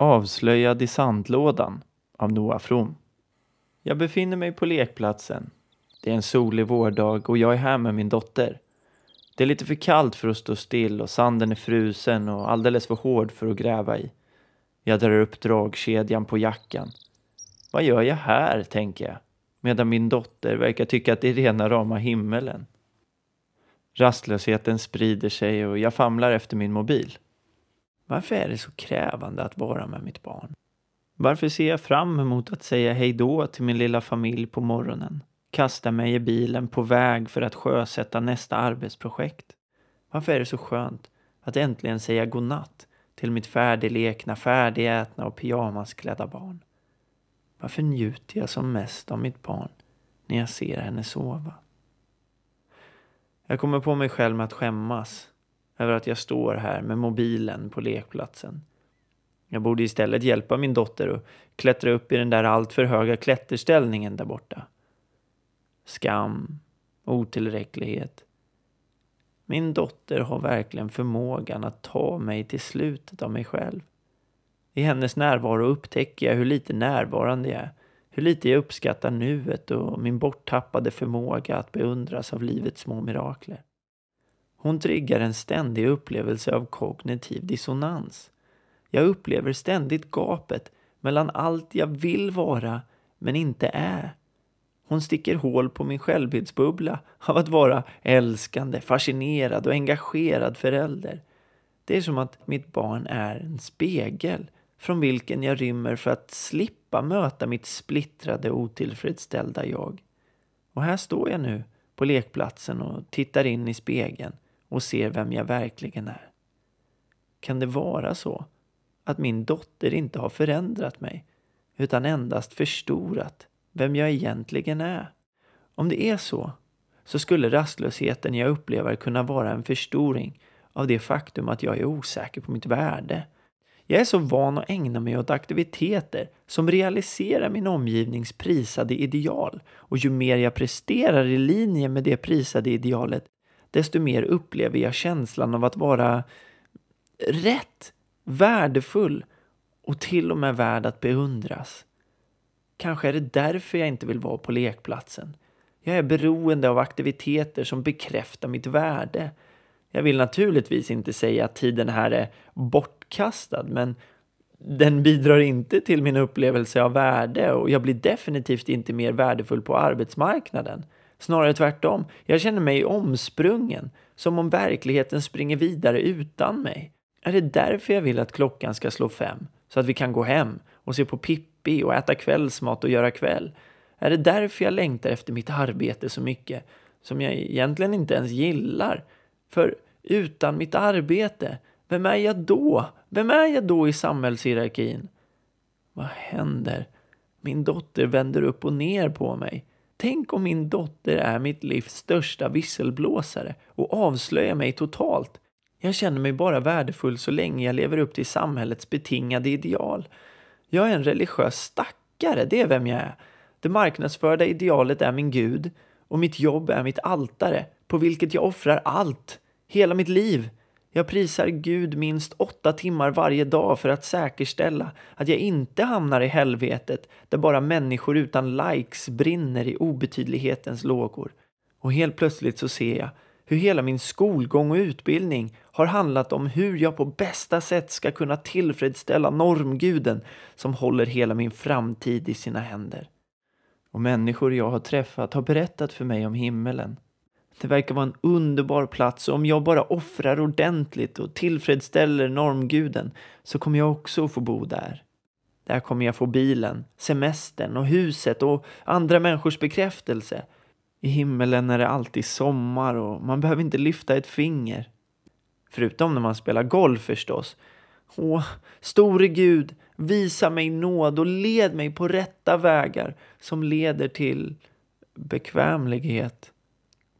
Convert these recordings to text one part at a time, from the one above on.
Avslöjad i sandlådan av Noah From. Jag befinner mig på lekplatsen. Det är en solig vårdag och jag är här med min dotter. Det är lite för kallt för att stå still och sanden är frusen och alldeles för hård för att gräva i. Jag drar upp dragkedjan på jackan. Vad gör jag här, tänker jag, medan min dotter verkar tycka att det är rena rama himmelen. Rastlösheten sprider sig och jag famlar efter min mobil. Varför är det så krävande att vara med mitt barn? Varför ser jag fram emot att säga hejdå till min lilla familj på morgonen? Kasta mig i bilen på väg för att sjösätta nästa arbetsprojekt? Varför är det så skönt att äntligen säga godnatt till mitt färdiglekna, färdigätna och pyjamasklädda barn? Varför njuter jag som mest av mitt barn när jag ser henne sova? Jag kommer på mig själv med att skämmas över att jag står här med mobilen på lekplatsen. Jag borde istället hjälpa min dotter att klättra upp i den där alltför höga klätterställningen där borta. Skam, otillräcklighet. Min dotter har verkligen förmågan att ta mig till slutet av mig själv. I hennes närvaro upptäcker jag hur lite närvarande jag är, hur lite jag uppskattar nuet och min borttappade förmåga att beundras av livets små mirakler. Hon triggar en ständig upplevelse av kognitiv dissonans. Jag upplever ständigt gapet mellan allt jag vill vara men inte är. Hon sticker hål på min självbildsbubbla av att vara älskande, fascinerad och engagerad förälder. Det är som att mitt barn är en spegel från vilken jag rymmer för att slippa möta mitt splittrade otillfredsställda jag. Och här står jag nu på lekplatsen och tittar in i spegeln och ser vem jag verkligen är. Kan det vara så att min dotter inte har förändrat mig utan endast förstorat vem jag egentligen är? Om det är så, så skulle rastlösheten jag upplever kunna vara en förstoring av det faktum att jag är osäker på mitt värde. Jag är så van att ägna mig åt aktiviteter som realiserar min omgivnings prisade ideal och ju mer jag presterar i linje med det prisade idealet desto mer upplever jag känslan av att vara rätt, värdefull och till och med värd att beundras. Kanske är det därför jag inte vill vara på lekplatsen. Jag är beroende av aktiviteter som bekräftar mitt värde. Jag vill naturligtvis inte säga att tiden här är bortkastad, men den bidrar inte till min upplevelse av värde och jag blir definitivt inte mer värdefull på arbetsmarknaden. Snarare tvärtom. Jag känner mig omsprungen, som om verkligheten springer vidare utan mig. Är det därför jag vill att klockan ska slå fem? Så att vi kan gå hem och se på Pippi och äta kvällsmat och göra kväll? Är det därför jag längtar efter mitt arbete så mycket? Som jag egentligen inte ens gillar. För utan mitt arbete, vem är jag då? Vem är jag då i samhällshierarkin? Vad händer? Min dotter vänder upp och ner på mig. Tänk om min dotter är mitt livs största visselblåsare och avslöjar mig totalt. Jag känner mig bara värdefull så länge jag lever upp till samhällets betingade ideal. Jag är en religiös stackare, det är vem jag är. Det marknadsförda idealet är min gud och mitt jobb är mitt altare på vilket jag offrar allt, hela mitt liv. Jag prisar Gud minst åtta timmar varje dag för att säkerställa att jag inte hamnar i helvetet där bara människor utan likes brinner i obetydlighetens lågor. Och helt plötsligt så ser jag hur hela min skolgång och utbildning har handlat om hur jag på bästa sätt ska kunna tillfredsställa normguden som håller hela min framtid i sina händer. Och människor jag har träffat har berättat för mig om himmelen det verkar vara en underbar plats och om jag bara offrar ordentligt och tillfredsställer normguden så kommer jag också att få bo där. Där kommer jag få bilen, semestern och huset och andra människors bekräftelse. I himmelen är det alltid sommar och man behöver inte lyfta ett finger. Förutom när man spelar golf förstås. Åh, store Gud, visa mig nåd och led mig på rätta vägar som leder till bekvämlighet.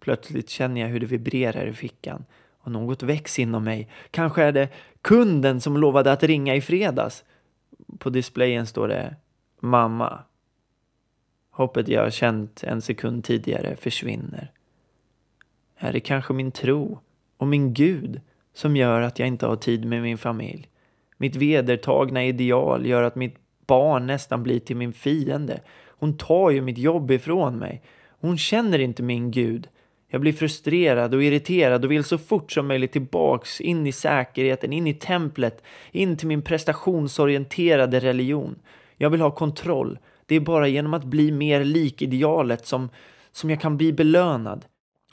Plötsligt känner jag hur det vibrerar i fickan och något väcks inom mig. Kanske är det kunden som lovade att ringa i fredags. På displayen står det Mamma. Hoppet jag känt en sekund tidigare försvinner. Är det kanske min tro och min gud som gör att jag inte har tid med min familj? Mitt vedertagna ideal gör att mitt barn nästan blir till min fiende. Hon tar ju mitt jobb ifrån mig. Hon känner inte min gud. Jag blir frustrerad och irriterad och vill så fort som möjligt tillbaks in i säkerheten, in i templet, in till min prestationsorienterade religion. Jag vill ha kontroll. Det är bara genom att bli mer lik idealet som, som jag kan bli belönad.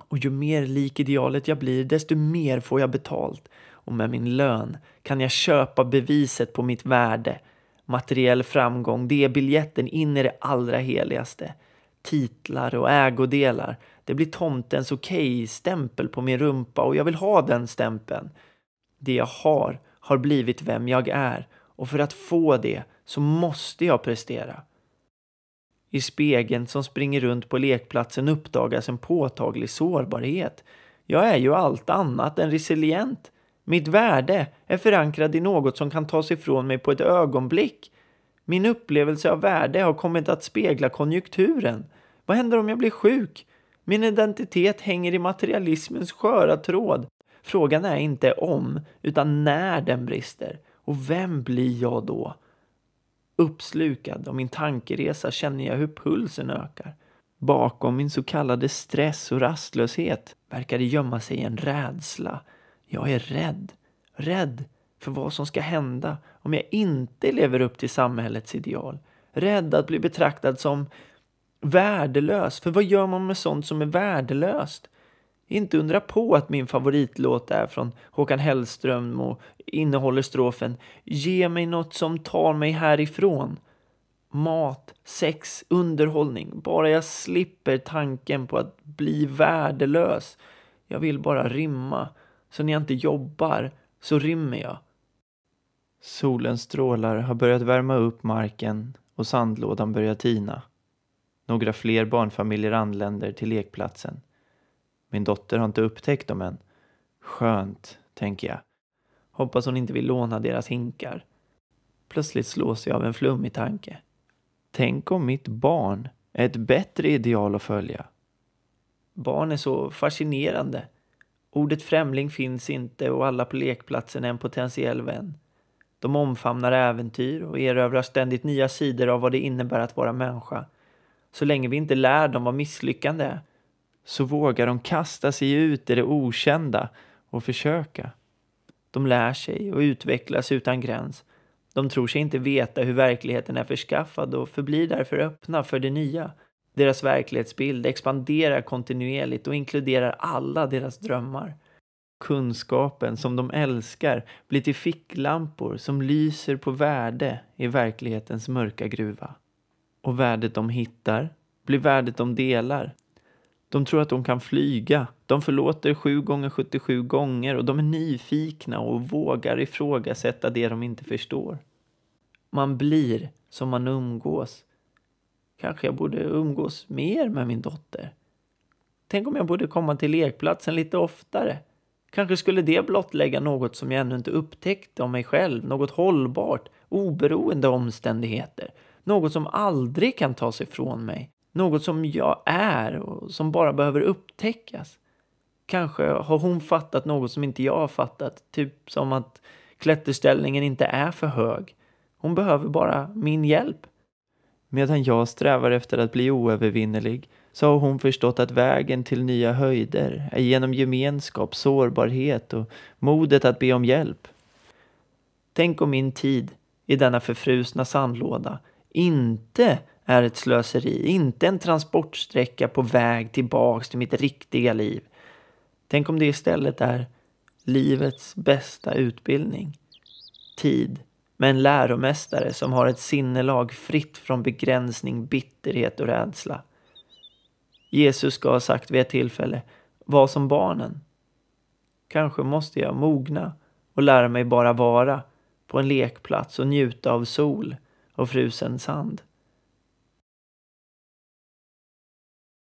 Och ju mer lik idealet jag blir, desto mer får jag betalt. Och med min lön kan jag köpa beviset på mitt värde. Materiell framgång, det är biljetten in i det allra heligaste. Titlar och ägodelar det blir tomtens okej-stämpel okay på min rumpa och jag vill ha den stämpeln. Det jag har har blivit vem jag är och för att få det så måste jag prestera. I spegeln som springer runt på lekplatsen uppdagas en påtaglig sårbarhet. Jag är ju allt annat än resilient. Mitt värde är förankrad i något som kan tas ifrån mig på ett ögonblick. Min upplevelse av värde har kommit att spegla konjunkturen. Vad händer om jag blir sjuk? Min identitet hänger i materialismens sköra tråd. Frågan är inte om, utan när den brister. Och vem blir jag då? Uppslukad av min tankeresa känner jag hur pulsen ökar. Bakom min så kallade stress och rastlöshet verkar det gömma sig en rädsla. Jag är rädd. Rädd för vad som ska hända om jag inte lever upp till samhällets ideal. Rädd att bli betraktad som värdelös. För vad gör man med sånt som är värdelöst? Inte undra på att min favoritlåt är från Håkan Hellström och innehåller strofen Ge mig något som tar mig härifrån. Mat, sex, underhållning. Bara jag slipper tanken på att bli värdelös. Jag vill bara rymma. Så när jag inte jobbar så rymmer jag. Solens strålar har börjat värma upp marken och sandlådan börjar tina. Några fler barnfamiljer anländer till lekplatsen. Min dotter har inte upptäckt dem än. Skönt, tänker jag. Hoppas hon inte vill låna deras hinkar. Plötsligt slås jag av en flummig tanke. Tänk om mitt barn är ett bättre ideal att följa. Barn är så fascinerande. Ordet främling finns inte och alla på lekplatsen är en potentiell vän. De omfamnar äventyr och erövrar ständigt nya sidor av vad det innebär att vara människa så länge vi inte lär dem vad misslyckande är, så vågar de kasta sig ut i det okända och försöka. De lär sig och utvecklas utan gräns. De tror sig inte veta hur verkligheten är förskaffad och förblir därför öppna för det nya. Deras verklighetsbild expanderar kontinuerligt och inkluderar alla deras drömmar. Kunskapen som de älskar blir till ficklampor som lyser på värde i verklighetens mörka gruva och värdet de hittar blir värdet de delar. De tror att de kan flyga. De förlåter 7 gånger 77 gånger och de är nyfikna och vågar ifrågasätta det de inte förstår. Man blir som man umgås. Kanske jag borde umgås mer med min dotter. Tänk om jag borde komma till lekplatsen lite oftare. Kanske skulle det blottlägga något som jag ännu inte upptäckte om mig själv, något hållbart, oberoende omständigheter. Något som aldrig kan tas ifrån mig. Något som jag är och som bara behöver upptäckas. Kanske har hon fattat något som inte jag har fattat. Typ som att klätterställningen inte är för hög. Hon behöver bara min hjälp. Medan jag strävar efter att bli oövervinnerlig så har hon förstått att vägen till nya höjder är genom gemenskap, sårbarhet och modet att be om hjälp. Tänk om min tid i denna förfrusna sandlåda inte är ett slöseri, inte en transportsträcka på väg tillbaks till mitt riktiga liv. Tänk om det istället är livets bästa utbildning. Tid med en läromästare som har ett sinnelag fritt från begränsning, bitterhet och rädsla. Jesus ska ha sagt vid ett tillfälle, var som barnen. Kanske måste jag mogna och lära mig bara vara på en lekplats och njuta av sol och frusen sand.